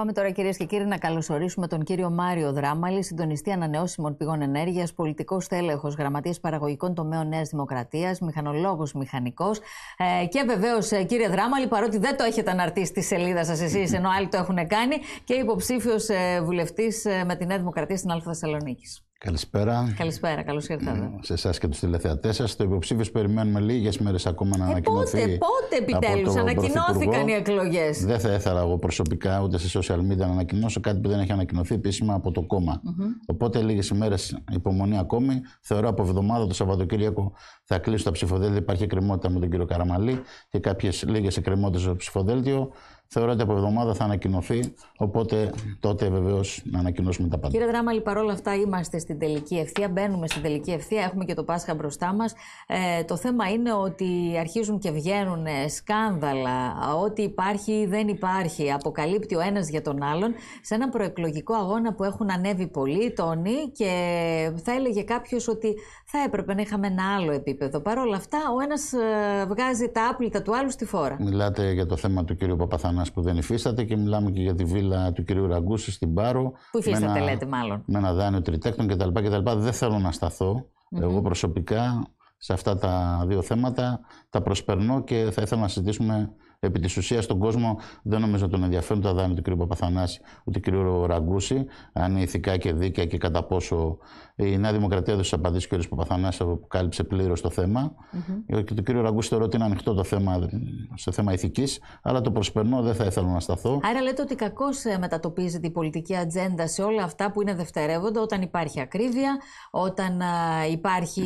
Πάμε τώρα κυρίες και κύριοι να καλωσορίσουμε τον κύριο Μάριο Δράμαλη, συντονιστή ανανεώσιμων πηγών ενέργειας, πολιτικός στέλεχος Γραμματείας Παραγωγικών Τομέων Νέας Δημοκρατίας, μηχανολόγος μηχανικός. Ε, και βεβαίως, ε, κύριε Δράμαλη, παρότι δεν το έχετε αναρτήσει στη σελίδα σας εσείς, ενώ άλλοι το έχουν κάνει, και υποψήφιος ε, βουλευτής με τη Νέα Δημοκρατία στην Αλφα Θεσσαλονίκης. Καλησπέρα. Καλησπέρα, καλώς ήρθατε. Σε εσάς και τους τηλεθεατές σας. Το υποψήφιο περιμένουμε λίγες μέρες ακόμα να ε, ανακοινωθεί. Πότε, πότε επιτέλου ανακοινώθηκαν οι εκλογές. Δεν θα ήθελα εγώ προσωπικά ούτε σε social media να ανακοινώσω κάτι που δεν έχει ανακοινωθεί επίσημα από το κόμμα. Mm-hmm. Οπότε λίγες μέρε υπομονή ακόμη. Θεωρώ από εβδομάδα το Σαββατοκύριακο θα κλείσω τα ψηφοδέλτια. Υπάρχει εκκρεμότητα με τον κύριο Καραμαλή και κάποιες λίγες εκκρεμότητες στο ψηφοδέλτιο. Θεωρώ ότι από εβδομάδα θα ανακοινωθεί, οπότε τότε βεβαίως να ανακοινώσουμε τα πάντα. Κύριε Δράμαλη, παρόλα αυτά είμαστε στην τελική ευθεία, μπαίνουμε στην τελική ευθεία, έχουμε και το Πάσχα μπροστά μας. Ε, το θέμα είναι ότι αρχίζουν και βγαίνουν ε, σκάνδαλα, ό,τι υπάρχει ή δεν υπάρχει, αποκαλύπτει ο ένας για τον άλλον, σε έναν προεκλογικό αγώνα που έχουν ανέβει πολύ τόνοι και θα έλεγε κάποιος ότι θα έπρεπε να είχαμε ένα άλλο επίπεδο. Παρ' αυτά, ο ένας ε, βγάζει τα άπλυτα του άλλου στη φόρα. Μιλάτε για το θέμα του κύριου Παπαθανά που δεν υφίσταται και μιλάμε και για τη βίλα του κυρίου Ραγκούση στην Πάρο. Που υφίσταται, λέτε μάλλον. Με ένα δάνειο τριτέκτων κτλ. κτλ. Δεν θέλω να σταθω Εγώ προσωπικά σε αυτά τα δύο θέματα τα προσπερνώ και θα ήθελα να συζητήσουμε Επί της ουσίας, στον κόσμο δεν νομίζω τον ενδιαφέρουν τα δάνεια του κ. Παπαθανάση ούτε του κ. Ραγκούση, αν είναι ηθικά και δίκαια και κατά πόσο η Νέα Δημοκρατία έδωσε απαντήσει κ. Παπαθανάση που κάλυψε πλήρως το θεμα Και του κ. Ραγκούση θεωρώ ότι είναι ανοιχτό το θέμα σε θέμα ηθικής, αλλά το προσπερνώ, δεν θα ήθελα να σταθώ. Άρα λέτε ότι κακώς ε, μετατοπίζεται η πολιτική ατζέντα σε όλα αυτά που είναι δευτερεύοντα, όταν υπάρχει ακρίβεια, όταν υπάρχει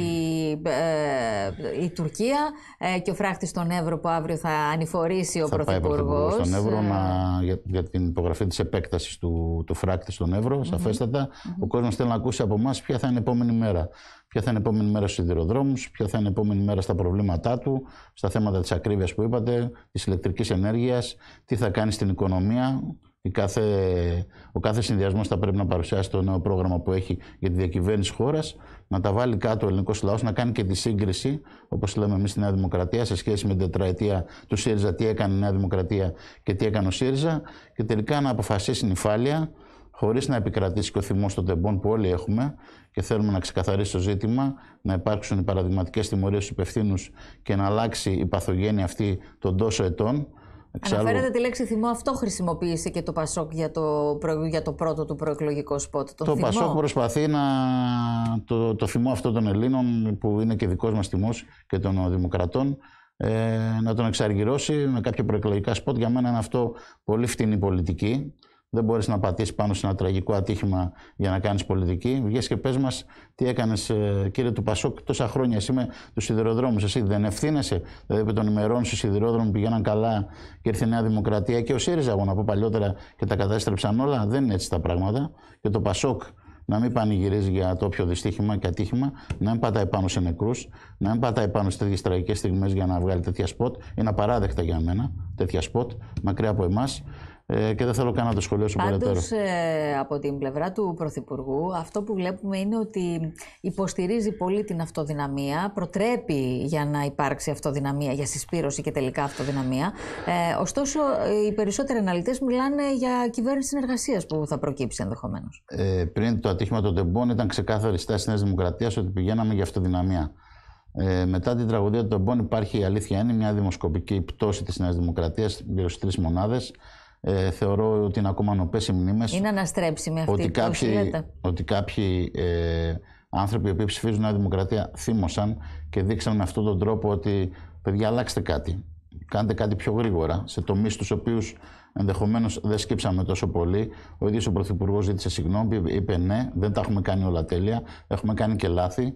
ε, η Τουρκία ε, και ο φράχτης των Εύρω που αύριο θα ανηφορεί μιλήσει ο Πρωθυπουργό. Στον Εύρο ε. για, για, την υπογραφή της επέκτασης του, του φράκτη στον ευρο σαφεστατα Ο κόσμος θέλει να ακούσει από εμάς ποια θα είναι η επόμενη μέρα. Ποια θα είναι η επόμενη μέρα στους σιδηροδρόμους, ποια θα είναι η επόμενη μέρα στα προβλήματά του, στα θέματα της ακρίβειας που είπατε, της ηλεκτρικής ενέργειας, τι θα κάνει στην οικονομία. Η κάθε, ο κάθε συνδυασμός θα πρέπει να παρουσιάσει το νέο πρόγραμμα που έχει για τη διακυβέρνηση χώρας, να τα βάλει κάτω ο ελληνικός λαός, να κάνει και τη σύγκριση, όπως λέμε εμείς στη Νέα Δημοκρατία, σε σχέση με την τετραετία του ΣΥΡΙΖΑ, τι έκανε η Νέα Δημοκρατία και τι έκανε ο ΣΥΡΙΖΑ, και τελικά να αποφασίσει νυφάλια, χωρίς να επικρατήσει και ο θυμός των τεμπών που όλοι έχουμε και θέλουμε να ξεκαθαρίσει το ζήτημα, να υπάρξουν οι παραδειγματικές τιμωρίες στους υπευθύνους και να αλλάξει η παθογένεια αυτή των τόσο ετών. Εξάλλου... Αναφέρατε τη λέξη θυμό, αυτό χρησιμοποίησε και το Πασόκ για το, προ... για το πρώτο του προεκλογικό σπότ. το θυμό... Πασόκ προσπαθεί να. Το, το θυμό αυτό των Ελλήνων, που είναι και δικός μας θυμός και των Δημοκρατών, ε, να τον εξαργυρώσει με κάποια προεκλογικά σπότ. Για μένα είναι αυτό πολύ φτηνή πολιτική δεν μπορείς να πατήσεις πάνω σε ένα τραγικό ατύχημα για να κάνεις πολιτική. Βγες και πες μας τι έκανες, ε, κύριε του Πασόκ, τόσα χρόνια εσύ με τους σιδηροδρόμους. Εσύ δεν ευθύνεσαι. Δηλαδή, επί των ημερών στους σιδηρόδρομους πηγαίναν καλά και ήρθε η Νέα Δημοκρατία και ο ΣΥΡΙΖΑ, εγώ να πω παλιότερα, και τα καταστρέψαν όλα. Δεν είναι έτσι τα πράγματα. Και το Πασόκ να μην πανηγυρίζει για το όποιο δυστύχημα και ατύχημα, να μην πατάει πάνω σε νεκρούς, να μην πατάει πάνω σε τέτοιες τραγικές στιγμές για να βγάλει τέτοια σποτ. Είναι απαράδεκτα για μένα τέτοια σποτ, μακριά από εμάς ε, και δεν θέλω καν να το σχολιάσω περαιτέρω. Πάντως, ε, από την πλευρά του Πρωθυπουργού, αυτό που βλέπουμε είναι ότι υποστηρίζει πολύ την αυτοδυναμία, προτρέπει για να υπάρξει αυτοδυναμία, για συσπήρωση και τελικά αυτοδυναμία. Ε, ωστόσο, οι περισσότεροι αναλυτές μιλάνε για κυβέρνηση συνεργασίας που θα προκύψει ενδεχομένως. Ε, πριν το ατύχημα των τεμπών, ήταν ξεκάθαρη στάση της Νέας Δημοκρατίας ότι πηγαίναμε για αυτοδυναμία. Ε, μετά την τραγωδία των τεμπών, υπάρχει η αλήθεια είναι μια δημοσκοπική πτώση της Νέας Δημοκρατίας, γύρω στις τρεις μονάδες. Ε, θεωρώ ότι είναι ακόμα νοπές οι μνήμες. Είναι αναστρέψιμη αυτή ότι κάποιοι, Ότι κάποιοι ε, άνθρωποι οποίοι ψηφίζουν Νέα Δημοκρατία θύμωσαν και δείξαν με αυτόν τον τρόπο ότι παιδιά αλλάξτε κάτι. Κάντε κάτι πιο γρήγορα σε τομείς τους οποίους ενδεχομένως δεν σκέψαμε τόσο πολύ. Ο ίδιος ο Πρωθυπουργός ζήτησε συγγνώμη, είπε ναι, δεν τα έχουμε κάνει όλα τέλεια, έχουμε κάνει και λάθη.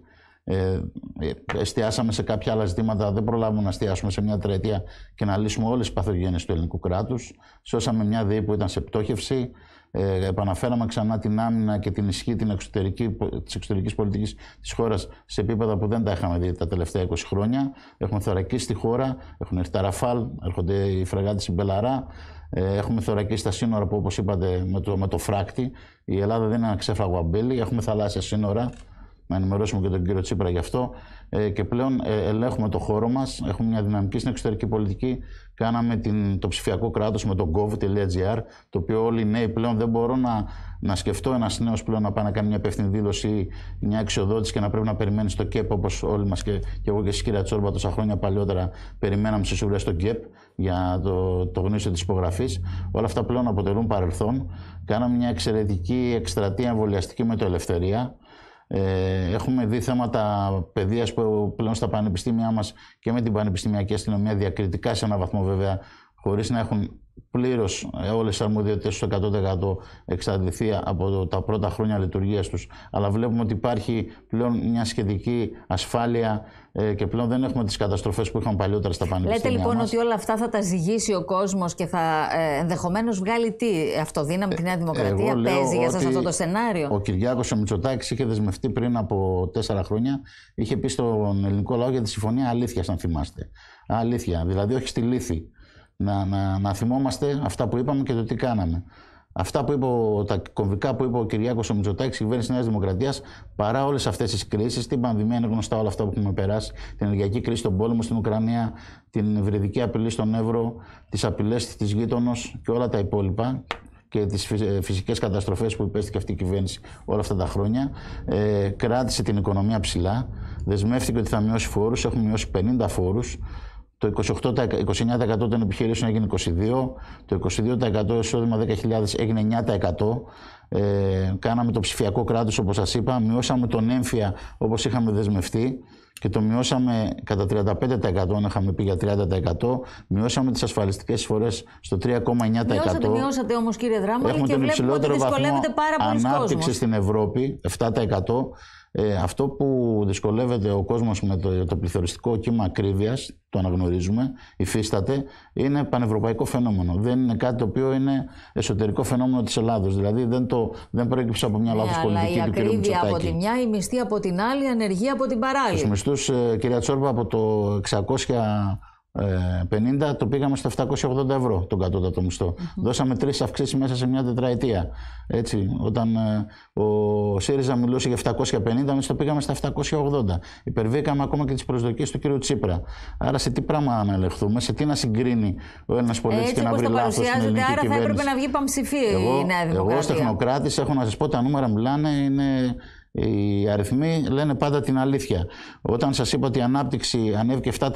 Ε, ε, εστιάσαμε σε κάποια άλλα ζητήματα, δεν προλάβουμε να εστιάσουμε σε μια τραετία και να λύσουμε όλες τις παθογένειες του ελληνικού κράτους. Σώσαμε μια ΔΕΗ που ήταν σε πτώχευση. Ε, επαναφέραμε ξανά την άμυνα και την ισχύ την εξωτερική, της εξωτερικής πολιτικής της χώρας σε επίπεδα που δεν τα είχαμε δει τα τελευταία 20 χρόνια. Έχουμε θωρακίσει τη χώρα, έχουν έρθει τα Ραφάλ, έρχονται οι φρεγάτες στην Μπελαρά, ε, έχουμε θωρακίσει τα σύνορα που όπως είπατε με το, με φράκτη. Η Ελλάδα δεν είναι ένα ξέφραγο αμπέλι, έχουμε θαλάσσια σύνορα, να ενημερώσουμε και τον κύριο Τσίπρα γι' αυτό. Ε, και πλέον ε, ελέγχουμε το χώρο μας. Έχουμε μια δυναμική στην εξωτερική πολιτική. Κάναμε την, το ψηφιακό κράτος με το gov.gr, το οποίο όλοι οι νέοι πλέον δεν μπορώ να, να σκεφτώ ένας νέος πλέον να πάει να κάνει μια υπεύθυνη δήλωση ή μια αξιοδότηση και να πρέπει να περιμένει στο ΚΕΠ όπως όλοι μας και, και εγώ και εσύ, κυρία Τσόρμπα, τόσα χρόνια παλιότερα περιμέναμε σε σουρέ στο ΚΕΠ για το, το γνήσιο της υπογραφής. Όλα αυτά πλέον αποτελούν παρελθόν. Κάναμε μια εξαιρετική εκστρατεία εμβολιαστική με το Ελευθερία ε, έχουμε δει θέματα παιδείας που πλέον στα πανεπιστήμια μας και με την πανεπιστημιακή αστυνομία διακριτικά σε έναν βαθμό βέβαια, χωρίς να έχουν πλήρως ε, όλες τι αρμοδιότητες στο 100% εξαρτηθεί από τα πρώτα χρόνια λειτουργίας τους. Αλλά βλέπουμε ότι υπάρχει πλέον μια σχετική ασφάλεια ε, και πλέον δεν έχουμε τις καταστροφές που είχαμε παλιότερα στα πανεπιστήμια. Λέτε λοιπόν ότι όλα αυτά θα τα ζυγίσει ο κόσμος και θα ε, ενδεχομένως βγάλει τι αυτοδύναμη τη Νέα ε, Δημοκρατία. ε, παίζει για σας αυτό το σενάριο. Ο Κυριάκος ο είχε δεσμευτεί πριν από τέσσερα χρόνια. Είχε πει στον ελληνικό λαό για τη συμφωνία αλήθειας, αν θυμάστε. Αλήθεια. Δηλαδή, όχι στη λύθη να, να, να θυμόμαστε αυτά που είπαμε και το τι κάναμε. Αυτά που είπε, τα κομβικά που είπε ο Κυριάκος ο Μητσοτάκης, η κυβέρνηση Νέας Δημοκρατίας, παρά όλες αυτές τις κρίσεις, την πανδημία είναι γνωστά όλα αυτά που έχουμε περάσει, την ενεργειακή κρίση, τον πόλεμο στην Ουκρανία, την υβριδική απειλή στον Εύρο, τις απειλές της γείτονος και όλα τα υπόλοιπα και τις φυσικές καταστροφές που υπέστηκε αυτή η κυβέρνηση όλα αυτά τα χρόνια. Ε, κράτησε την οικονομία ψηλά, δεσμεύτηκε ότι θα μειώσει φόρους, έχουμε μειώσει 50 φόρους το 28, 29% των επιχειρήσεων έγινε 22%, το 22% εισόδημα 10.000 έγινε 9%. Ε, κάναμε το ψηφιακό κράτος όπως σας είπα, μειώσαμε τον έμφυα όπως είχαμε δεσμευτεί και το μειώσαμε κατά 35% αν είχαμε πει για 30%. Μειώσαμε τις ασφαλιστικές εισφορές στο 3,9%. Μειώσατε, μειώσατε όμως κύριε Δράμα και βλέπουμε ότι δυσκολεύεται πάρα πολύ κόσμος. Ανάπτυξη στην Ευρώπη 7%. Ε, αυτό που δυσκολεύεται ο κόσμος με το, το πληθωριστικό κύμα ακρίβειας, το αναγνωρίζουμε, υφίσταται, είναι πανευρωπαϊκό φαινόμενο. Δεν είναι κάτι το οποίο είναι εσωτερικό φαινόμενο της Ελλάδος. Δηλαδή δεν, το, δεν προέκυψε από μια ναι, λάθος πολιτική του κ. Μητσοτάκη. από τη μια, η μισθή από την άλλη, η ανεργία από την παράλληλη. Στους μισθούς, κ. Ε, κυρία Τσόρπα, από το 600 50 ε, το πήγαμε στα 780 ευρώ τον κατώτατο μισθό. Δώσαμε τρεις αυξήσεις μέσα σε μια τετραετία. Έτσι, όταν ε, ο ΣΥΡΙΖΑ μιλούσε για 750, εμείς το πήγαμε στα 780. Υπερβήκαμε ακόμα και τις προσδοκίες του κ. Τσίπρα. Άρα σε τι πράγμα να σε τι να συγκρίνει ο ένας πολίτης και να βρει λάθο. Έτσι άρα κυβέρνηση. θα έπρεπε να βγει παμψηφία η Νέα Εγώ, ως τεχνοκράτης, έχω να σας πω τα νούμερα μιλάνε είναι οι αριθμοί λένε πάντα την αλήθεια. Όταν σας είπα ότι η ανάπτυξη ανέβηκε 7%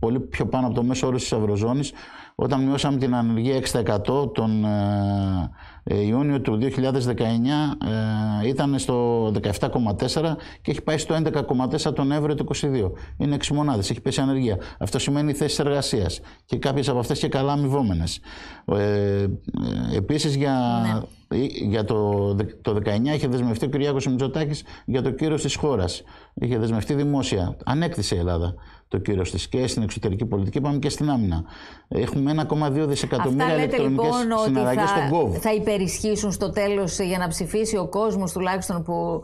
πολύ πιο πάνω από το μέσο όρος της Ευρωζώνης, όταν μειώσαμε την ανεργία 6% τον ε, ε, Ιούνιο του 2019 ε, ήταν στο 17,4 και έχει πάει στο 11,4 τον Εύρωο του 2022. Είναι 6 μονάδες, έχει πέσει ανεργία. Αυτό σημαίνει θέσεις εργασίας και κάποιες από αυτές και καλά αμοιβόμενες. Ε, επίσης για... Ναι για το, το 19 είχε δεσμευτεί ο Κυριάκος Μητσοτάκης για το κύρος της χώρας. Είχε δεσμευτεί δημόσια. Ανέκτησε η Ελλάδα το κύριο της και στην εξωτερική πολιτική, πάμε και στην άμυνα. Έχουμε 1,2 δισεκατομμύρια ηλεκτρονικές λοιπόν, συναλλαγέ στον κόβο. Θα υπερισχύσουν στο τέλος για να ψηφίσει ο κόσμος τουλάχιστον που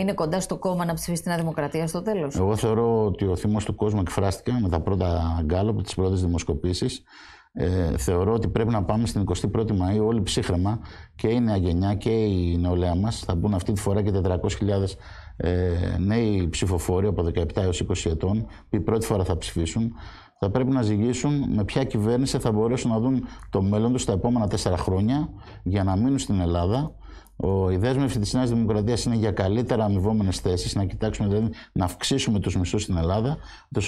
είναι κοντά στο κόμμα να ψηφίσει την αδημοκρατία στο τέλος. Εγώ θεωρώ ότι ο θυμός του κόσμου εκφράστηκε με τα πρώτα γκάλο, από τις πρώτες δημοσκοπήσεις ε, θεωρώ ότι πρέπει να πάμε στην 21η Μαΐου όλοι ψύχρεμα και η νέα γενιά και η νεολαία μας. Θα μπουν αυτή τη φορά και 400.000 ε, νέοι ψηφοφόροι από 17 έως 20 ετών που η πρώτη φορά θα ψηφίσουν θα πρέπει να ζυγίσουν με ποια κυβέρνηση θα μπορέσουν να δουν το μέλλον τους τα επόμενα τέσσερα χρόνια για να μείνουν στην Ελλάδα. Ο, η δέσμευση της Νέας Δημοκρατίας είναι για καλύτερα αμοιβόμενες θέσεις, να κοιτάξουμε δηλαδή να αυξήσουμε τους μισθούς στην Ελλάδα,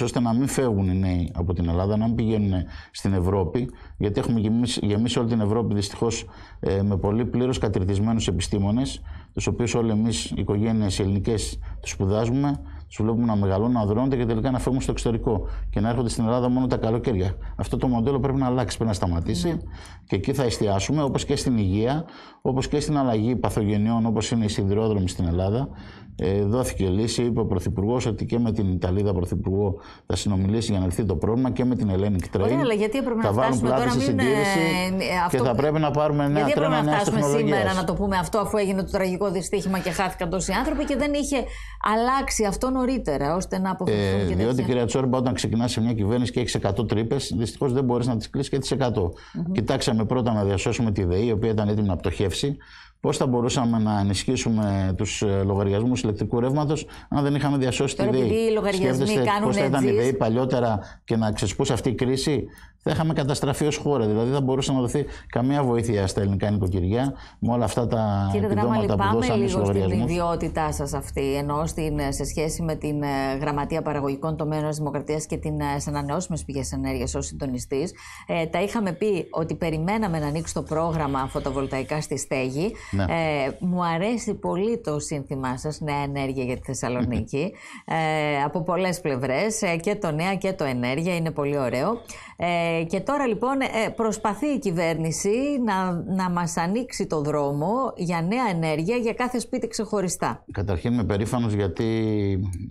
ώστε να μην φεύγουν οι νέοι από την Ελλάδα, να μην πηγαίνουν στην Ευρώπη, γιατί έχουμε γεμίσει, γεμίσει όλη την Ευρώπη δυστυχώς ε, με πολύ πλήρως κατηρτισμένους επιστήμονες, τους οποίους όλοι εμείς, οι οικογένειες ελληνικές, τους σπουδάζουμε σου βλέπουμε να μεγαλώνουν, να δρώνονται και τελικά να φεύγουν στο εξωτερικό και να έρχονται στην Ελλάδα μόνο τα καλοκαίρια. Αυτό το μοντέλο πρέπει να αλλάξει, πρέπει να σταματήσει mm. και εκεί θα εστιάσουμε όπως και στην υγεία, όπως και στην αλλαγή παθογενειών όπως είναι οι σιδηρόδρομοι στην Ελλάδα. Ε, δόθηκε λύση, είπε ο Πρωθυπουργός ότι και με την Ιταλίδα Πρωθυπουργό θα συνομιλήσει για να λυθεί το πρόβλημα και με την Ελένη Train. Ωραία, αλλά γιατί πρέπει να φτάσουμε τώρα μην... Ε, συντήρηση ε, αυτό... και θα πρέπει να πάρουμε νέα γιατί τρένα νέα τεχνολογία. σήμερα να το πούμε αυτό, αφού έγινε το τραγικό δυστύχημα και χάθηκαν τόσοι άνθρωποι και δεν είχε αλλάξει αυτό νωρίτερα, ώστε να αποφευθούν ε, και Διότι, κυρία Τσόρμπα, όταν ξεκινάς σε μια κυβέρνηση και έχεις 100 τρύπες, δυστυχώς δεν μπορείς να τις κλείσει και τις 100. Κοιτάξαμε πρώτα να διασώσουμε τη ΔΕΗ, η οποία ήταν έτοιμη να πτωχεύσει. Πώς θα μπορούσαμε να ενισχύσουμε τους ε, λογαριασμούς ηλεκτρικού ρεύματος αν δεν είχαμε διασώσει Τώρα, τη ΔΕΗ. οι λογαριασμοί κάνουν πώς θα ήταν η ΔΕΗ παλιότερα και να ξεσπούσε αυτή η κρίση θα είχαμε καταστραφεί ως χώρα. Δηλαδή δεν μπορούσε να δοθεί καμία βοήθεια στα ελληνικά νοικοκυριά με όλα αυτά τα Κύριε Δράμα, λυπάμαι λίγο στην ιδιότητά σας αυτή, ενώ στην, ε, σε σχέση με την ε, Γραμματεία Παραγωγικών Τομέων τη Δημοκρατίας και τι ανανεώσιμες πηγές ενέργειας ως συντονιστής. Ε, τα είχαμε πει ότι περιμέναμε να ανοίξει το πρόγραμμα φωτοβολταϊκά στη στέγη. Ναι. Ε, μου αρέσει πολύ το σύνθημά σας νέα ενέργεια για τη Θεσσαλονίκη, ε, από πολλές πλευρές, ε, και το νέα και το ενέργεια, είναι πολύ ωραίο. Ε, και τώρα λοιπόν ε, προσπαθεί η κυβέρνηση να, να μας ανοίξει το δρόμο για νέα ενέργεια για κάθε σπίτι ξεχωριστά. Καταρχήν είμαι περήφανος γιατί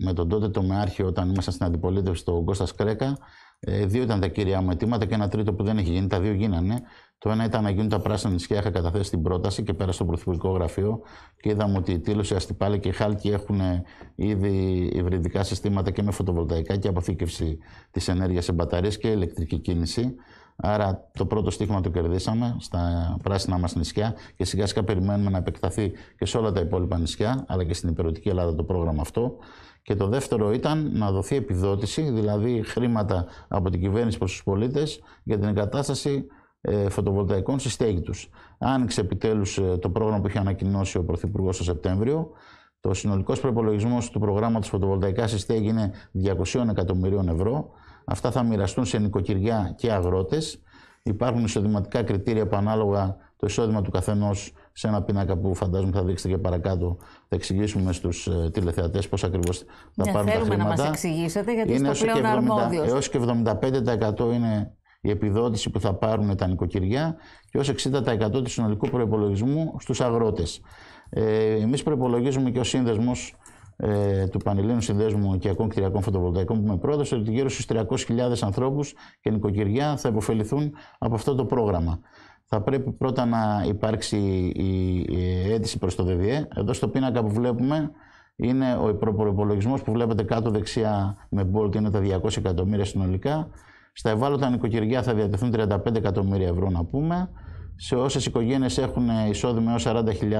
με τον τότε το Μεάρχη όταν ήμασταν στην αντιπολίτευση του Κώστας Κρέκα, ε, δύο ήταν τα κύρια μου αιτήματα και ένα τρίτο που δεν έχει γίνει, τα δύο γίνανε. Το ένα ήταν να γίνουν τα πράσινα νησιά. Είχα καταθέσει την πρόταση και πέρα στο Πρωθυπουργικό Γραφείο και είδαμε ότι η Τήλωση, η Αστυπάλη και η Χάλκη έχουν ήδη υβριδικά συστήματα και με φωτοβολταϊκά και αποθήκευση της ενέργειας σε μπαταρίες και ηλεκτρική κίνηση. Άρα το πρώτο στίχημα το κερδίσαμε στα πράσινα μας νησιά και σιγά σιγά περιμένουμε να επεκταθεί και σε όλα τα υπόλοιπα νησιά, αλλά και στην υπερωτική Ελλάδα το πρόγραμμα αυτό. Και το δεύτερο ήταν να δοθεί επιδότηση, δηλαδή χρήματα από την κυβέρνηση προς τους πολίτες για την εγκατάσταση ε, φωτοβολταϊκών στη στέγη τους. Άνοιξε επιτέλους ε, το πρόγραμμα που είχε ανακοινώσει ο Πρωθυπουργός το Σεπτέμβριο. Το συνολικός προπολογισμό του προγράμματος φωτοβολταϊκά στη στέγη είναι 200 εκατομμυρίων ευρώ. Αυτά θα μοιραστούν σε νοικοκυριά και αγρότες. Υπάρχουν εισοδηματικά κριτήρια που ανάλογα το εισόδημα του καθενός σε ένα πίνακα που φαντάζομαι θα δείξετε και παρακάτω. Θα εξηγήσουμε στους ε, τηλεθεατές πώς ακριβώς θα ναι, πάρουν τα χρήματα. Θέλουμε να μας εξηγήσετε, γιατί είναι στο πλέον αρμόδιος. Έως και 75% είναι η επιδότηση που θα πάρουν τα νοικοκυριά και ως 60% του συνολικού προϋπολογισμού στους αγρότες. Ε, εμείς προϋπολογίζουμε και ο σύνδεσμος ε, του Πανελλήνου Συνδέσμου Οικιακών Κτηριακών Φωτοβολταϊκών που με πρόδωσε ότι γύρω στους 300.000 ανθρώπους και νοικοκυριά θα υποφεληθούν από αυτό το πρόγραμμα. Θα πρέπει πρώτα να υπάρξει η, αίτηση προς το ΔΔΕ. Εδώ στο πίνακα που βλέπουμε είναι ο προπολογισμό που βλέπετε κάτω δεξιά με μπολτ είναι τα 200 εκατομμύρια συνολικά. Στα ευάλωτα νοικοκυριά θα διατεθούν 35 εκατομμύρια ευρώ να πούμε. Σε όσες οικογένειες έχουν εισόδημα έως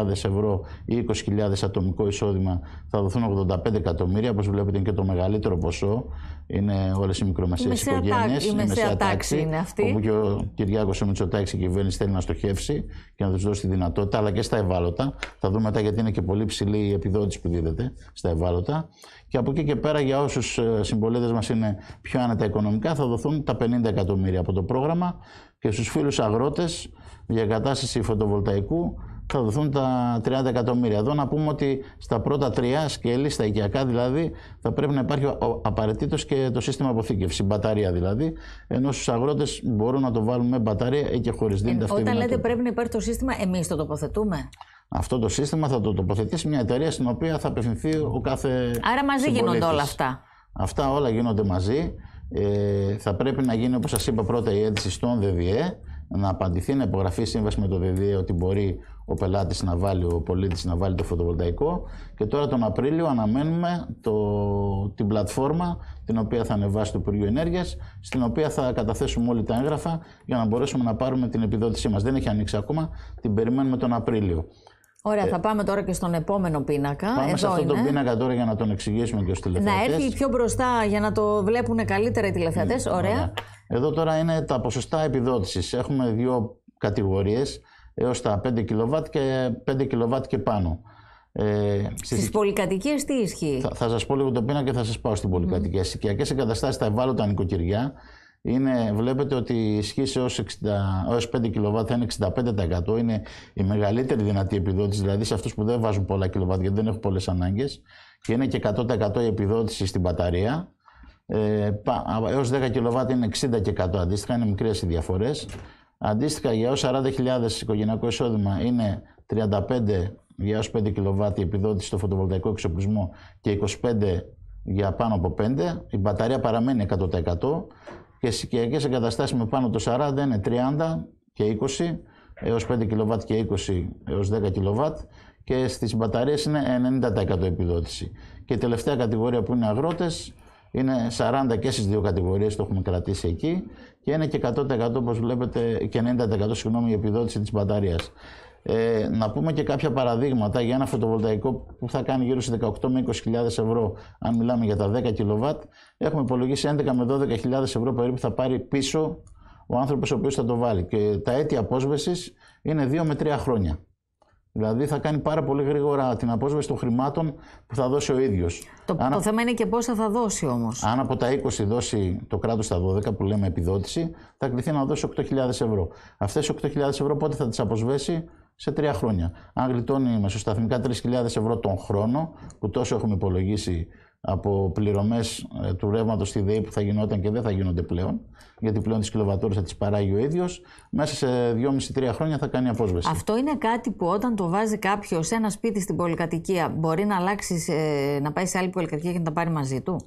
40.000 ευρώ ή 20.000 ατομικό εισόδημα θα δοθούν 85 εκατομμύρια, όπως βλέπετε είναι και το μεγαλύτερο ποσό είναι όλες οι μικρομεσαίες οικογένειες. Η μεσαία τάξη είναι αυτή. Όπου και ο Κυριάκος ο Μητσοτάξη, η κυβέρνηση θέλει να στοχεύσει και να τους δώσει τη δυνατότητα, αλλά και στα ευάλωτα. Θα δούμε μετά γιατί είναι και πολύ ψηλή η επιδότηση που δίδεται στα ευάλωτα. Και από εκεί και πέρα, για όσους ε, συμπολίτες μας είναι πιο άνετα οικονομικά, θα δοθούν τα 50 εκατομμύρια από το πρόγραμμα και στους φίλους αγρότες για κατάσταση φωτοβολταϊκού θα δοθούν τα 30 εκατομμύρια. Εδώ να πούμε ότι στα πρώτα τρία σκέλη, στα οικιακά δηλαδή, θα πρέπει να υπάρχει απαραίτητος και το σύστημα αποθήκευσης, μπαταρία δηλαδή. Ενώ στους αγρότες μπορούν να το βάλουν με μπαταρία ή και χωρίς δίνεται ε, Όταν λέτε πρέπει να υπάρχει το σύστημα, εμείς το τοποθετούμε. Αυτό το σύστημα θα το τοποθετήσει μια εταιρεία στην οποία θα απευθυνθεί ο κάθε. Άρα μαζί γίνονται όλα αυτά. Αυτά όλα γίνονται μαζί. Ε, θα πρέπει να γίνει, όπως σας είπα, πρώτα η αίτηση στον ΔΔΕ, να απαντηθεί, να υπογραφεί σύμβαση με το ΔΔΕ ότι μπορεί ο πελάτης να βάλει, ο πολίτης να βάλει το φωτοβολταϊκό. Και τώρα τον Απρίλιο αναμένουμε το, την πλατφόρμα την οποία θα ανεβάσει το Υπουργείο Ενέργειας, στην οποία θα καταθέσουμε όλοι τα έγγραφα για να μπορέσουμε να πάρουμε την επιδότησή μας. Δεν έχει ανοίξει ακόμα, την περιμένουμε τον Απρίλιο. Ωραία, ε, θα πάμε τώρα και στον επόμενο πίνακα. Πάμε Εδώ σε αυτόν τον πίνακα τώρα για να τον εξηγήσουμε και στους τηλεθεατέ. Να έρθει πιο μπροστά για να το βλέπουν καλύτερα οι τηλεθεατέ. Ναι, ωραία. Εδώ τώρα είναι τα ποσοστά επιδότησης. Έχουμε δύο κατηγορίες έως τα 5 κιλοβάτ και 5 κιλοβάτ και πάνω. Ε, Στις στις... πολυκατοικίες τι ισχύει. Θα, θα σας πω λίγο το πίνακα και θα σας πάω στην πολυκατοικία. Mm. Στι οικιακές εγκαταστάσεις, τα ευάλωτα νοικοκυριά, είναι, βλέπετε ότι ισχύει έω 5 κιλοβάτ θα είναι 65%. Είναι η μεγαλύτερη δυνατή επιδότηση, δηλαδή σε αυτούς που δεν βάζουν πολλά κιλοβάτ γιατί δεν έχουν πολλές ανάγκες. Και είναι και 100% η επιδότηση στην μπαταρία. Ε, έω 10 κιλοβάτ είναι 60% αντίστοιχα, είναι μικρές οι διαφορές. Αντίστοιχα, για ως 40.000 οικογενειακό εισόδημα είναι 35 για 5 κιλοβάτι επιδότηση στο φωτοβολταϊκό εξοπλισμό και 25 για πάνω από 5. Η μπαταρία παραμένει 100% και στις οικιακές εγκαταστάσεις με πάνω το 40 είναι 30 και 20 έως 5 κιλοβάτ και 20 έως 10 κιλοβάτ και στις μπαταρίες είναι 90% επιδότηση. Και η τελευταία κατηγορία που είναι αγρότες είναι 40 και στις δύο κατηγορίες το έχουμε κρατήσει εκεί και είναι και 100% όπως βλέπετε και 90% συγγνώμη η επιδότηση της μπαταρίας. Ε, να πούμε και κάποια παραδείγματα για ένα φωτοβολταϊκό που θα κάνει γύρω σε 18 με 20.000 ευρώ, αν μιλάμε για τα 10 κιλοβάτ, έχουμε υπολογίσει 11 με 12.000 ευρώ περίπου θα πάρει πίσω ο άνθρωπος ο οποίος θα το βάλει. Και τα αίτια απόσβεσης είναι 2 με 3 χρόνια. Δηλαδή θα κάνει πάρα πολύ γρήγορα την απόσβεση των χρημάτων που θα δώσει ο ίδιος. Το, το θέμα είναι και πόσα θα δώσει όμως. Αν από τα 20 δώσει το κράτος τα 12 που λέμε επιδότηση, θα κληθεί να δώσει 8.000 ευρώ. Αυτές 8.000 ευρώ πότε θα τις αποσβέσει, σε τρία χρόνια. Αν γλιτώνει μεσοσταθμικά 3.000 ευρώ τον χρόνο, που τόσο έχουμε υπολογίσει από πληρωμές ε, του ρεύματος στη ΔΕΗ που θα γινόταν και δεν θα γίνονται πλέον, γιατί πλέον τις κιλοβατόρες θα τις παράγει ο ίδιος, μέσα σε 2,5-3 χρόνια θα κάνει απόσβεση. Αυτό είναι κάτι που όταν το βάζει κάποιος σε ένα σπίτι στην πολυκατοικία, μπορεί να αλλάξει, να πάει σε άλλη πολυκατοικία και να τα πάρει μαζί του.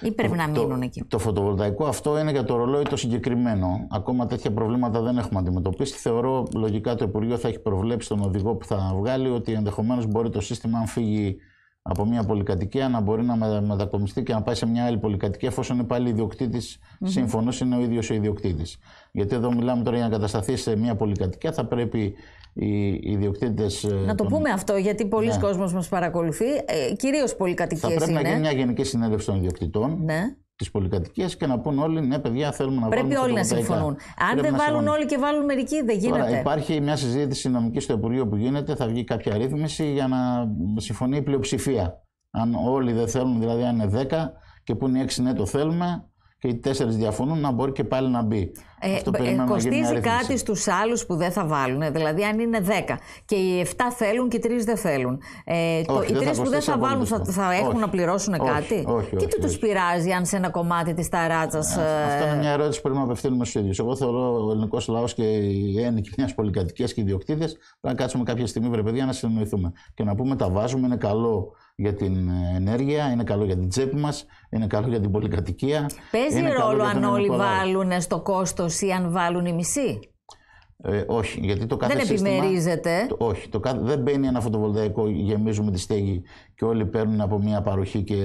Ή πρέπει να μείνουν το, εκεί. Το φωτοβολταϊκό αυτό είναι για το ρολόι το συγκεκριμένο. Ακόμα τέτοια προβλήματα δεν έχουμε αντιμετωπίσει. Θεωρώ λογικά το Υπουργείο θα έχει προβλέψει τον οδηγό που θα βγάλει ότι ενδεχομένως μπορεί το σύστημα, αν φύγει από μια πολυκατοικία να μπορεί να μετακομιστεί και να πάει σε μια άλλη πολυκατοικία, εφόσον είναι πάλι ιδιοκτήτης σύμφωνος, είναι ο ίδιος ο ιδιοκτήτης. Γιατί εδώ μιλάμε τώρα για να κατασταθείς σε μια πολυκατοικία, θα πρέπει οι ιδιοκτήτες. Ε, να το πούμε αυτό, γιατί πολλοί ναι. κόσμοι μας παρακολουθεί, ε, κυρίως πολυκατοικίες. Θα πρέπει είναι. να γίνει μια γενική συνέλευση των ιδιοκτητών. Ναι τις πολυκατοικίες και να πούν όλοι ναι, παιδιά, θέλουμε να Πρέπει βάλουμε. Πρέπει όλοι να συμφωνούν. Αν δεν βάλουν όλοι και βάλουν μερικοί, δεν γίνεται. Τώρα, υπάρχει μια συζήτηση νομικής στο Υπουργείο που γίνεται, θα βγει κάποια ρύθμιση για να συμφωνεί η πλειοψηφία. Αν όλοι δεν θέλουν, δηλαδή αν είναι 10 και που είναι 6 ναι το θέλουμε και οι 4 διαφωνούν, να μπορεί και πάλι να μπει ε, ε κοστίζει κάτι στους άλλους που δεν θα βάλουν. Ε, δηλαδή αν είναι 10 και οι 7 θέλουν και οι 3 δεν θέλουν. Ε, το, οι 3 που δεν θα βάλουν θα, θα έχουν να πληρώσουν κάτι. Όχι, και τι του πειράζει αν σε ένα κομμάτι της ταράτσας... Ε, αυτό ε, είναι μια ερώτηση που πρέπει να απευθύνουμε στους ίδιους. Εγώ θεωρώ ο ελληνικός λαός και οι έννοικοι μιας πολυκατοικίας και οι πρέπει να κάτσουμε κάποια στιγμή βρε παιδιά να συνεννοηθούμε και να πούμε τα βάζουμε, είναι καλό για την ενέργεια, είναι καλό για την τσέπη μας, είναι καλό για την πολυκατοικία. Παίζει ρόλο αν όλοι βάλουν στο κόστος αν βάλουν οι μιση Ε, όχι, γιατί το κάθε δεν σύστημα... Δεν επιμερίζεται. Το, όχι, δεν μπαίνει ένα φωτοβολταϊκό, γεμίζουμε τη στέγη και όλοι παίρνουν από μια παροχή και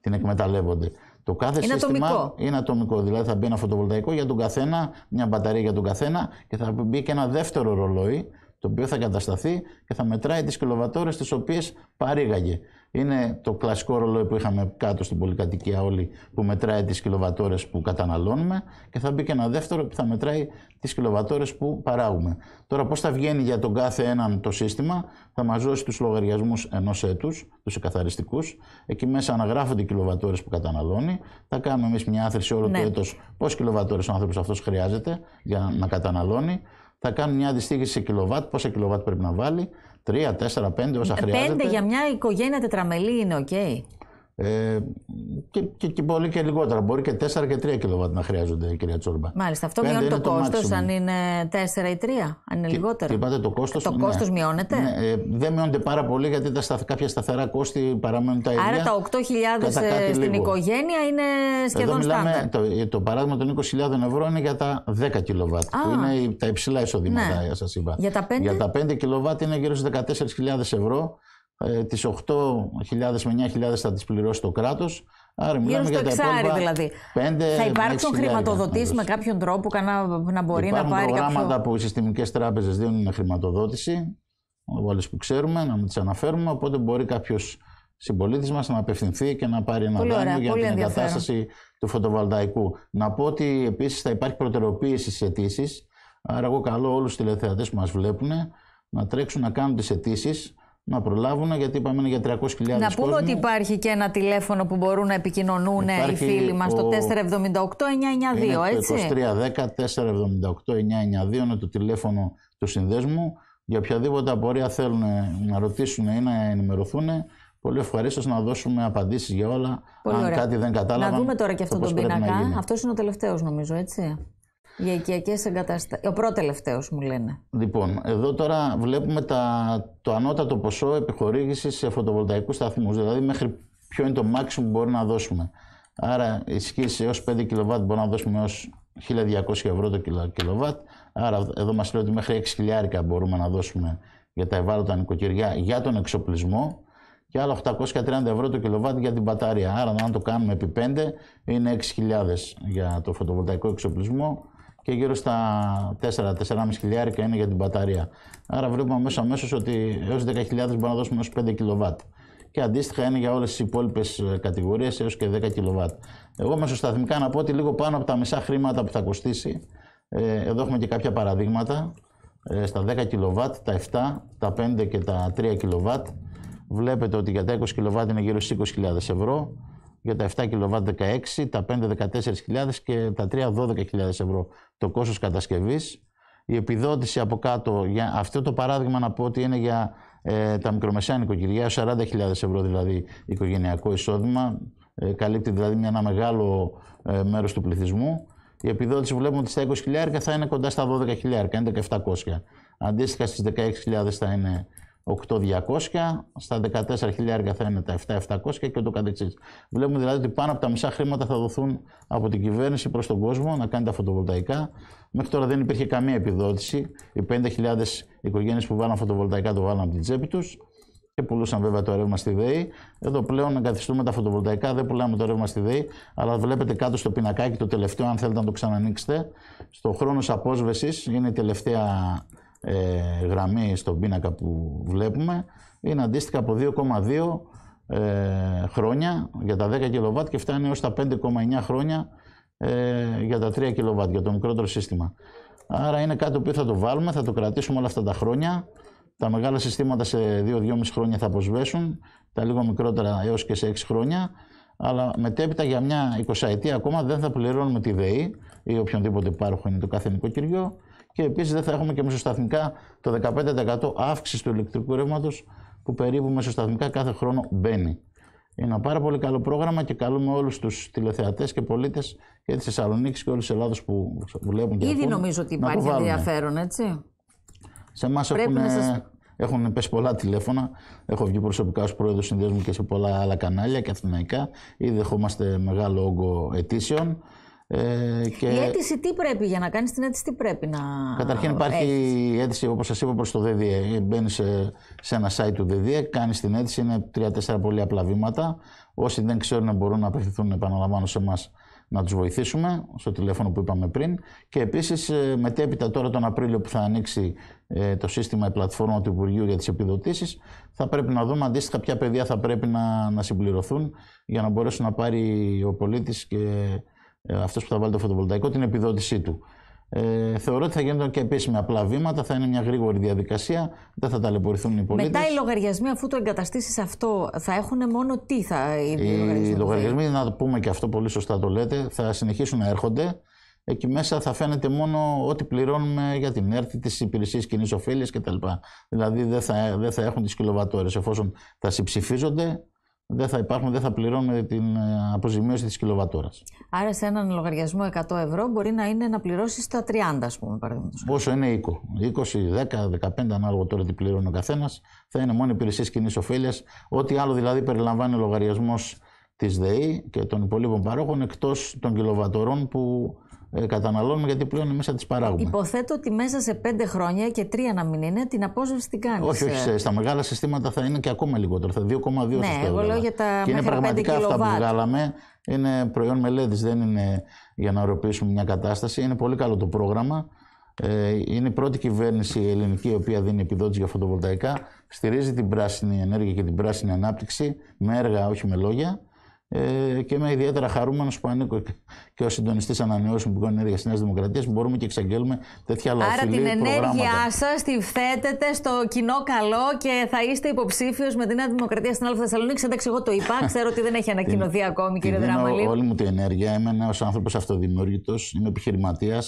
την εκμεταλλεύονται. Το κάθε είναι σύστημα ατομικό. είναι ατομικό. Δηλαδή θα μπει ένα φωτοβολταϊκό για τον καθένα, μια μπαταρία για τον καθένα και θα μπει και ένα δεύτερο ρολόι το οποίο θα κατασταθεί και θα μετράει τις κιλοβατόρες τις οποίες παρήγαγε. Είναι το κλασικό ρολόι που είχαμε κάτω στην πολυκατοικία όλοι που μετράει τις κιλοβατόρες που καταναλώνουμε και θα μπει και ένα δεύτερο που θα μετράει τις κιλοβατόρες που παράγουμε. Τώρα πώς θα βγαίνει για τον κάθε έναν το σύστημα θα μας δώσει τους λογαριασμούς ενός έτους, τους εκαθαριστικούς. Εκεί μέσα αναγράφονται οι κιλοβατόρες που καταναλώνει. Θα κάνουμε εμείς μια άθρηση όλο ναι. το έτος πόσες κιλοβατόρες ο άνθρωπος αυτός χρειάζεται για να καταναλώνει. Θα κάνουμε μια αντιστοίχηση σε κιλοβάτ, πόσα κιλοβάτ πρέπει να βάλει. Τρία, τέσσερα, πέντε όσα ε, χρειάζεται. Πέντε για μια οικογένεια τετραμελή είναι οκ. Okay. Ε, και, και, και, πολύ και λιγότερα. Μπορεί και 4 και 3 κιλοβάτ να χρειάζονται, κυρία Τσούρμπα. Μάλιστα. Αυτό μειώνει το, το κόστος, αν είναι 4 ή 3, αν είναι και, λιγότερο. είπατε, το κόστος ναι. κόστος μειώνεται. Ναι, ε, δεν μειώνεται πάρα πολύ, γιατί τα, κάποια σταθερά κόστη παραμένουν τα ίδια. Άρα τα 8.000 ε, στην λίγο. οικογένεια είναι σχεδόν στάνταρ. Το, ε, το παράδειγμα των 20.000 ευρώ είναι για τα 10 κιλοβάτ, που είναι τα υψηλά εισοδήματα, ναι. σας είπα. Για τα 5, για τα 5 κιλοβάτ είναι γύρω στους 14.000 ευρώ ε, τις 8.000 με 9.000 θα τις πληρώσει το κράτος. Άρα μιλάμε για τα δηλαδή. 5, θα υπάρξουν χρηματοδοτήσεις με κάποιον τρόπο να μπορεί Υπάρχουν να πάρει κάποιο... προγράμματα που οι συστημικές τράπεζες δίνουν χρηματοδότηση, όλες που ξέρουμε, να μην τις αναφέρουμε, οπότε μπορεί κάποιος συμπολίτης μας να απευθυνθεί και να πάρει ένα πολύ δάνειο για την εγκατάσταση του φωτοβολταϊκού. Να πω ότι επίσης θα υπάρχει προτεραιοποίηση στι αιτήσεις. Άρα, εγώ καλώ όλους τους τηλεθεατές που μας βλέπουν να τρέξουν να κάνουν τις αιτήσεις να προλάβουν, γιατί είπαμε είναι για 300.000 κόσμο. Να πούμε ότι υπάρχει και ένα τηλέφωνο που μπορούν να επικοινωνούν οι φίλοι μας το 478-992, έτσι. Το 2310-478-992 είναι το τηλέφωνο του συνδέσμου. Για οποιαδήποτε απορία θέλουν να ρωτήσουν ή να ενημερωθούν, πολύ ευχαρίστω να δώσουμε απαντήσεις για όλα. αν κάτι δεν κατάλαβα. Να δούμε τώρα και αυτόν τον πίνακα. Αυτός είναι ο τελευταίος, νομίζω, έτσι. Για οικιακέ εγκαταστάσει. Ο πρώτο τελευταίο μου λένε. Λοιπόν, εδώ τώρα βλέπουμε τα, το ανώτατο ποσό επιχορήγησης σε φωτοβολταϊκούς σταθμούς. Δηλαδή, μέχρι ποιο είναι το maximum που μπορούμε να δώσουμε. Άρα, ισχύει έω 5 κιλοβάτ μπορούμε να δώσουμε έως 1200 ευρώ το κιλοβάτ. Άρα, εδώ μας λέει ότι μέχρι 6 χιλιάρικα μπορούμε να δώσουμε για τα ευάλωτα νοικοκυριά για τον εξοπλισμό και άλλα 830 ευρώ το κιλοβάτ για την μπαταρία. Άρα, αν το κάνουμε επί 5, είναι 6.000 για το φωτοβολταϊκό εξοπλισμό, και γύρω στα 4-4,5 χιλιάρικα είναι για την μπαταρία. Άρα βλέπουμε αμέσως αμέσως ότι έως 10.000 μπορούμε να δώσουμε έως 5 κιλοβάτ. Και αντίστοιχα είναι για όλες τις υπόλοιπες ε, κατηγορίες έως και 10 κιλοβάτ. Εγώ μεσοσταθμικά να πω ότι λίγο πάνω από τα μισά χρήματα που θα κοστίσει, ε, εδώ έχουμε και κάποια παραδείγματα, ε, στα 10 κιλοβάτ, τα 7, τα 5 και τα 3 κιλοβάτ, βλέπετε ότι για τα 20 κιλοβάτ είναι γύρω στις 20.000 ευρώ, για τα 7 κιλοβάτ 16, τα 5 14.000 και τα 3 12.000 ευρώ το κόστος κατασκευής. Η επιδότηση από κάτω, για αυτό το παράδειγμα να πω ότι είναι για ε, τα μικρομεσαία νοικοκυριά, 40.000 ευρώ δηλαδή οικογενειακό εισόδημα, ε, καλύπτει δηλαδή μια, ένα μεγάλο ε, μέρος του πληθυσμού. Η επιδότηση βλέπουμε ότι στα 20.000 θα είναι κοντά στα 12.000, είναι Αντίστοιχα στις 16.000 θα είναι 8.200, στα 14.000 θα είναι τα 7.700 και ούτω καθεξής. Βλέπουμε δηλαδή ότι πάνω από τα μισά χρήματα θα δοθούν από την κυβέρνηση προς τον κόσμο να κάνει τα φωτοβολταϊκά. Μέχρι τώρα δεν υπήρχε καμία επιδότηση. Οι 50.000 οικογένειες που βάλαν φωτοβολταϊκά το βάλαν από την τσέπη τους και πουλούσαν βέβαια το ρεύμα στη ΔΕΗ. Εδώ πλέον εγκαθιστούμε τα φωτοβολταϊκά, δεν πουλάμε το ρεύμα στη ΔΕΗ, αλλά βλέπετε κάτω στο πινακάκι το τελευταίο, αν θέλετε να το ξανανοίξετε. Στο χρόνος απόσβεσης είναι η τελευταία ε, γραμμή στον πίνακα που βλέπουμε είναι αντίστοιχα από 2,2 ε, χρόνια για τα 10 κιλοβάτ και φτάνει έως τα 5,9 χρόνια ε, για τα 3 κιλοβάτ, για το μικρότερο σύστημα. Άρα είναι κάτι που θα το βάλουμε, θα το κρατήσουμε όλα αυτά τα χρόνια. Τα μεγάλα συστήματα σε 2-2,5 χρόνια θα αποσβέσουν, τα λίγο μικρότερα έως και σε 6 χρόνια. Αλλά μετέπειτα για μια 20 ετία ακόμα δεν θα πληρώνουμε τη ΔΕΗ ή οποιονδήποτε πάροχο είναι το κάθε νοικοκυριό και επίσης δεν θα έχουμε και μεσοσταθμικά το 15% αύξηση του ηλεκτρικού ρεύματος που περίπου μεσοσταθμικά κάθε χρόνο μπαίνει. Είναι ένα πάρα πολύ καλό πρόγραμμα και καλούμε όλους τους τηλεθεατές και πολίτες και τη Θεσσαλονίκη και όλη της Ελλάδα που βλέπουν και Ήδη νομίζω ότι υπάρχει ενδιαφέρον, έτσι. Σε εμάς έχουν, σας... έχουν πέσει πολλά τηλέφωνα. Έχω βγει προσωπικά ως πρόεδρος συνδυασμού και σε πολλά άλλα κανάλια και αθηναϊκά. Ήδη δεχόμαστε μεγάλο όγκο αιτήσεων. Ε, και... Η αίτηση τι πρέπει για να κάνεις την αίτηση, τι πρέπει να. Καταρχήν υπάρχει η αίτηση, όπως σας είπα, προς το ΔΔΕ. Μπαίνεις σε, σε, ένα site του ΔΔΕ, κάνεις την αίτηση, είναι τρία-τέσσερα πολύ απλά βήματα. Όσοι δεν ξέρουν μπορούν να απευθυνθούν, επαναλαμβάνω σε εμάς, να τους βοηθήσουμε, στο τηλέφωνο που είπαμε πριν. Και επίσης, ε, μετέπειτα τώρα τον Απρίλιο που θα ανοίξει ε, το σύστημα, η πλατφόρμα του Υπουργείου για τις επιδοτήσεις, θα πρέπει να δούμε αντίστοιχα ποια παιδιά θα πρέπει να, να συμπληρωθούν για να μπορέσουν να πάρει ο πολίτης και ε, αυτός που θα βάλει το φωτοβολταϊκό την επιδότησή του. Ε, θεωρώ ότι θα γίνονται και επίσημα απλά βήματα, θα είναι μια γρήγορη διαδικασία, δεν θα ταλαιπωρηθούν οι πολίτες. Μετά οι λογαριασμοί, αφού το εγκαταστήσεις αυτό, θα έχουν μόνο τι θα οι, οι λογαριασμοί. Οι λογαριασμοί, να το πούμε και αυτό πολύ σωστά το λέτε, θα συνεχίσουν να έρχονται. Εκεί μέσα θα φαίνεται μόνο ό,τι πληρώνουμε για την έρθη, της υπηρεσίας κοινή ωφέλεια κτλ. Δηλαδή δεν θα, δεν θα έχουν τις κιλοβατόρες εφόσον θα συμψηφίζονται δεν θα υπάρχουν, δεν θα πληρώνουμε την ε, αποζημίωση της κιλοβατόρας. Άρα, σε έναν λογαριασμό 100 ευρώ μπορεί να είναι να πληρώσεις τα 30, ας πούμε, παραδείγματος. Πόσο είναι 20, 20, 10, 15, ανάλογα τώρα τι πληρώνει ο καθένας, θα είναι μόνο υπηρεσίες κοινής ωφέλειας. Ό,τι άλλο δηλαδή περιλαμβάνει ο λογαριασμός της ΔΕΗ και των υπολείπων παρόχων εκτός των κιλοβατορών που ε, καταναλώνουμε γιατί πλέον εμεί θα τι παράγουμε. Υποθέτω ότι μέσα σε πέντε χρόνια και τρία να μην είναι, την απόσβεση την κάνεις. Όχι, όχι. Ε. Σε, στα μεγάλα συστήματα θα είναι και ακόμα λιγότερο. Θα 2,2 ναι, εγώ λέω για τα Και είναι πραγματικά αυτά που βγάλαμε. Είναι προϊόν μελέτης, δεν είναι για να οροποιήσουμε μια κατάσταση. Είναι πολύ καλό το πρόγραμμα. Ε, είναι η πρώτη κυβέρνηση ελληνική η οποία δίνει επιδότηση για φωτοβολταϊκά. Στηρίζει την πράσινη ενέργεια και την πράσινη ανάπτυξη με έργα, όχι με λόγια ε, και είμαι ιδιαίτερα χαρούμενος που ανήκω και ω συντονιστή ανανεώσιμων πηγών ενέργεια τη Νέας Δημοκρατίας που μπορούμε και εξαγγέλουμε τέτοια λάθη. Άρα την ενέργειά σας τη φθέτετε στο κοινό καλό και θα είστε υποψήφιος με τη Νέα Δημοκρατία στην Αλφα Θεσσαλονίκη. Εντάξει, εγώ το είπα. Ξέρω ότι δεν έχει ανακοινωθεί ακόμη, κύριε Δράμαλη. Όλη μου την ενέργεια. Είμαι ένας άνθρωπος αυτοδημιούργητος, είμαι επιχειρηματίας.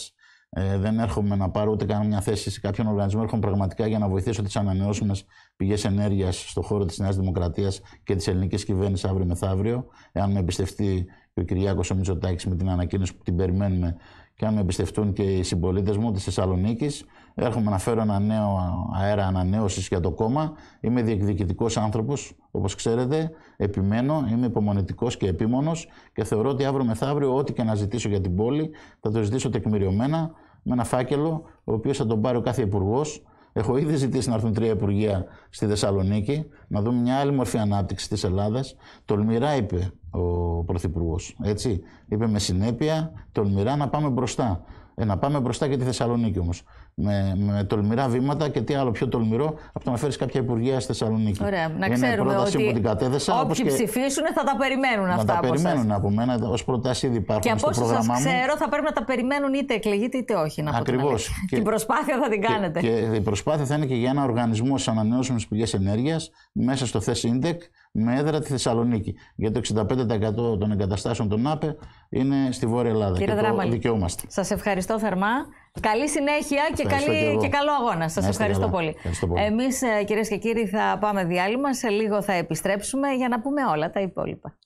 Ε, δεν έρχομαι να πάρω ούτε καν μια θέση σε κάποιον οργανισμό. Έρχομαι πραγματικά για να βοηθήσω τις ανανεώσιμες πηγές ενέργειας στον χώρο της Νέας Δημοκρατίας και της ελληνικής κυβέρνησης αύριο μεθαύριο. Εάν με εμπιστευτεί και ο Κυριάκος ο με την ανακοίνωση που την περιμένουμε και αν με εμπιστευτούν και οι συμπολίτες μου της Θεσσαλονίκης. Έρχομαι να φέρω ένα νέο αέρα ανανέωσης για το κόμμα. Είμαι διεκδικητικός άνθρωπος, όπως ξέρετε. Επιμένω, είμαι υπομονετικό και επίμονος και θεωρώ ότι αύριο μεθαύριο, ό,τι και να ζητήσω για την πόλη, θα το ζητήσω τεκμηριωμένα με ένα φάκελο, ο οποίος θα τον πάρει ο κάθε υπουργός. Έχω ήδη ζητήσει να έρθουν τρία υπουργεία στη Θεσσαλονίκη, να δούμε μια άλλη μορφή ανάπτυξης της Ελλάδας. Τολμηρά, είπε ο Πρωθυπουργός. Έτσι, είπε με συνέπεια, τολμηρά να πάμε μπροστά. Ε, να πάμε μπροστά και τη Θεσσαλονίκη όμως. Με, με τολμηρά βήματα και τι άλλο πιο τολμηρό από το να φέρεις κάποια υπουργεία στη Θεσσαλονίκη. Ωραία, να ξέρουμε ότι που την κατέθεσα, όποιοι ψηφίσουν θα τα περιμένουν αυτά. Θα τα περιμένουν από μένα, ως προτάσει ήδη υπάρχουν. Και από όσο σα ξέρω, θα πρέπει να τα περιμένουν είτε εκλεγείτε είτε όχι. Ακριβώ. Και... Την προσπάθεια θα την κάνετε. Και, και η προσπάθεια θα είναι και για ένα οργανισμό σαν ανανεώσιμες πηγές ενέργειας μέσα στο ΙΝΤΕΚ με έδρα τη Θεσσαλονίκη. Γιατί το 65% των εγκαταστάσεων των ΝΑΠΕ είναι στη Βόρεια Ελλάδα. Κύριε και δικαιούμαστε. Σας ευχαριστώ θερμά. Καλή συνέχεια και, καλή, και, καλό αγώνα. Σας ευχαριστώ πολύ. ευχαριστώ πολύ. Εμείς ε, κυρίες και κύριοι θα πάμε διάλειμμα. Σε λίγο θα επιστρέψουμε για να πούμε όλα τα υπόλοιπα.